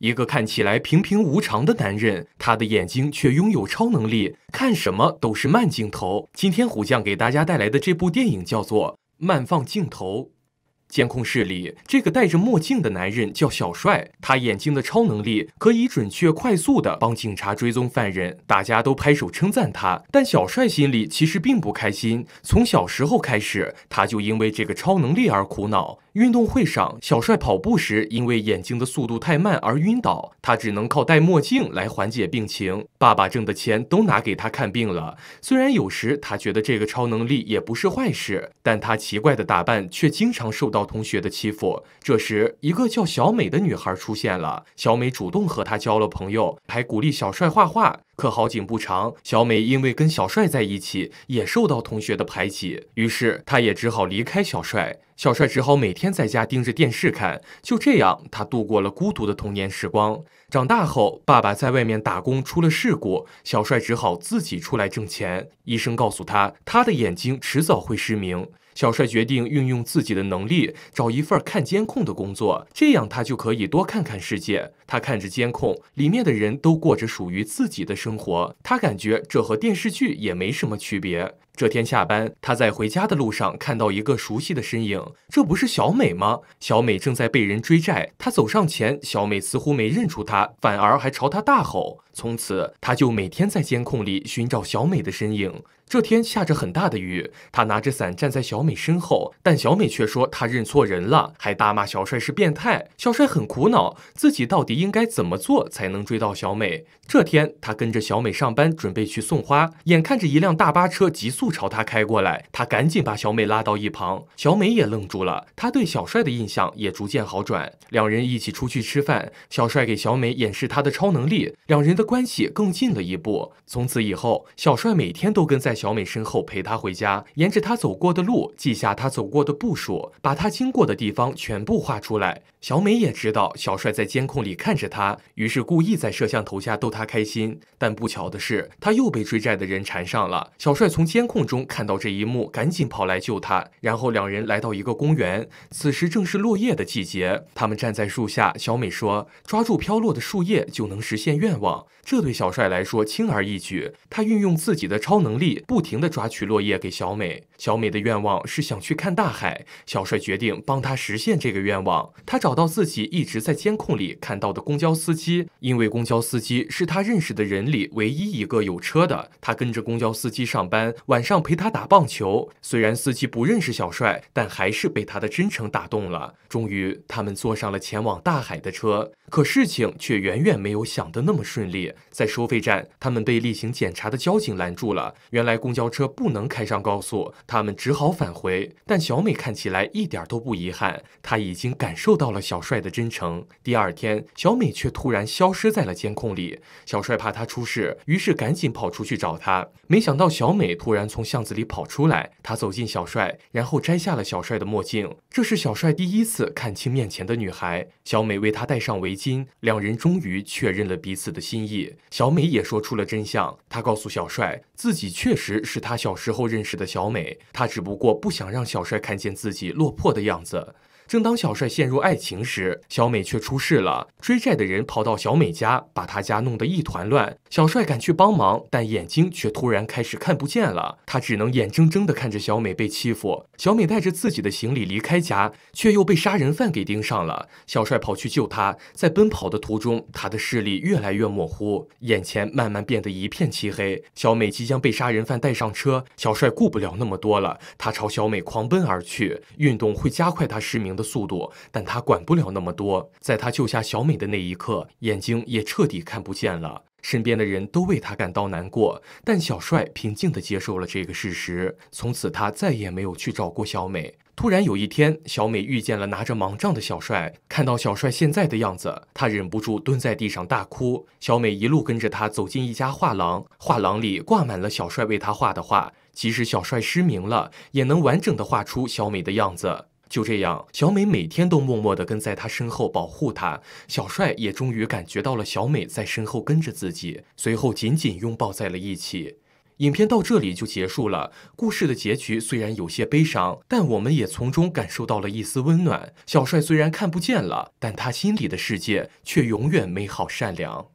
一个看起来平平无常的男人，他的眼睛却拥有超能力，看什么都是慢镜头。今天虎将给大家带来的这部电影叫做《慢放镜头》。监控室里，这个戴着墨镜的男人叫小帅，他眼睛的超能力可以准确快速地帮警察追踪犯人，大家都拍手称赞他。但小帅心里其实并不开心。从小时候开始，他就因为这个超能力而苦恼。运动会上，小帅跑步时因为眼睛的速度太慢而晕倒，他只能靠戴墨镜来缓解病情。爸爸挣的钱都拿给他看病了。虽然有时他觉得这个超能力也不是坏事，但他奇怪的打扮却经常受到同学的欺负。这时，一个叫小美的女孩出现了，小美主动和他交了朋友，还鼓励小帅画画。可好景不长，小美因为跟小帅在一起，也受到同学的排挤，于是她也只好离开小帅。小帅只好每天在家盯着电视看，就这样，他度过了孤独的童年时光。长大后，爸爸在外面打工出了事故，小帅只好自己出来挣钱。医生告诉他，他的眼睛迟早会失明。小帅决定运用自己的能力，找一份看监控的工作，这样他就可以多看看世界。他看着监控里面的人都过着属于自己的生活，他感觉这和电视剧也没什么区别。这天下班，他在回家的路上看到一个熟悉的身影，这不是小美吗？小美正在被人追债，他走上前，小美似乎没认出他。反而还朝他大吼，从此他就每天在监控里寻找小美的身影。这天下着很大的雨，他拿着伞站在小美身后，但小美却说他认错人了，还大骂小帅是变态。小帅很苦恼，自己到底应该怎么做才能追到小美？这天，他跟着小美上班，准备去送花，眼看着一辆大巴车急速朝他开过来，他赶紧把小美拉到一旁，小美也愣住了，他对小帅的印象也逐渐好转。两人一起出去吃饭，小帅给小美。掩饰他的超能力，两人的关系更近了一步。从此以后，小帅每天都跟在小美身后陪她回家，沿着她走过的路记下她走过的步数，把她经过的地方全部画出来。小美也知道小帅在监控里看着她，于是故意在摄像头下逗他开心。但不巧的是，他又被追债的人缠上了。小帅从监控中看到这一幕，赶紧跑来救他。然后两人来到一个公园，此时正是落叶的季节。他们站在树下，小美说：“抓住飘落的。”树叶就能实现愿望，这对小帅来说轻而易举。他运用自己的超能力，不停地抓取落叶给小美。小美的愿望是想去看大海，小帅决定帮他实现这个愿望。他找到自己一直在监控里看到的公交司机，因为公交司机是他认识的人里唯一一个有车的。他跟着公交司机上班，晚上陪他打棒球。虽然司机不认识小帅，但还是被他的真诚打动了。终于，他们坐上了前往大海的车，可事情却。却远远没有想的那么顺利，在收费站，他们被例行检查的交警拦住了。原来公交车不能开上高速，他们只好返回。但小美看起来一点都不遗憾，她已经感受到了小帅的真诚。第二天，小美却突然消失在了监控里。小帅怕她出事，于是赶紧跑出去找她。没想到小美突然从巷子里跑出来，她走进小帅，然后摘下了小帅的墨镜。这是小帅第一次看清面前的女孩。小美为他戴上围巾，两人。终于确认了彼此的心意，小美也说出了真相。她告诉小帅，自己确实是他小时候认识的小美，她只不过不想让小帅看见自己落魄的样子。正当小帅陷入爱情时，小美却出事了。追债的人跑到小美家，把她家弄得一团乱。小帅赶去帮忙，但眼睛却突然开始看不见了。他只能眼睁睁地看着小美被欺负。小美带着自己的行李离开家，却又被杀人犯给盯上了。小帅跑去救她，在奔跑的途中，他的视力越来越模糊，眼前慢慢变得一片漆黑。小美即将被杀人犯带上车，小帅顾不了那么多了，他朝小美狂奔而去。运动会加快他失明。的。的速度，但他管不了那么多。在他救下小美的那一刻，眼睛也彻底看不见了。身边的人都为他感到难过，但小帅平静的接受了这个事实。从此，他再也没有去找过小美。突然有一天，小美遇见了拿着盲杖的小帅，看到小帅现在的样子，她忍不住蹲在地上大哭。小美一路跟着他走进一家画廊，画廊里挂满了小帅为她画的画。即使小帅失明了，也能完整的画出小美的样子。就这样，小美每天都默默的跟在他身后保护他。小帅也终于感觉到了小美在身后跟着自己，随后紧紧拥抱在了一起。影片到这里就结束了。故事的结局虽然有些悲伤，但我们也从中感受到了一丝温暖。小帅虽然看不见了，但他心里的世界却永远美好、善良。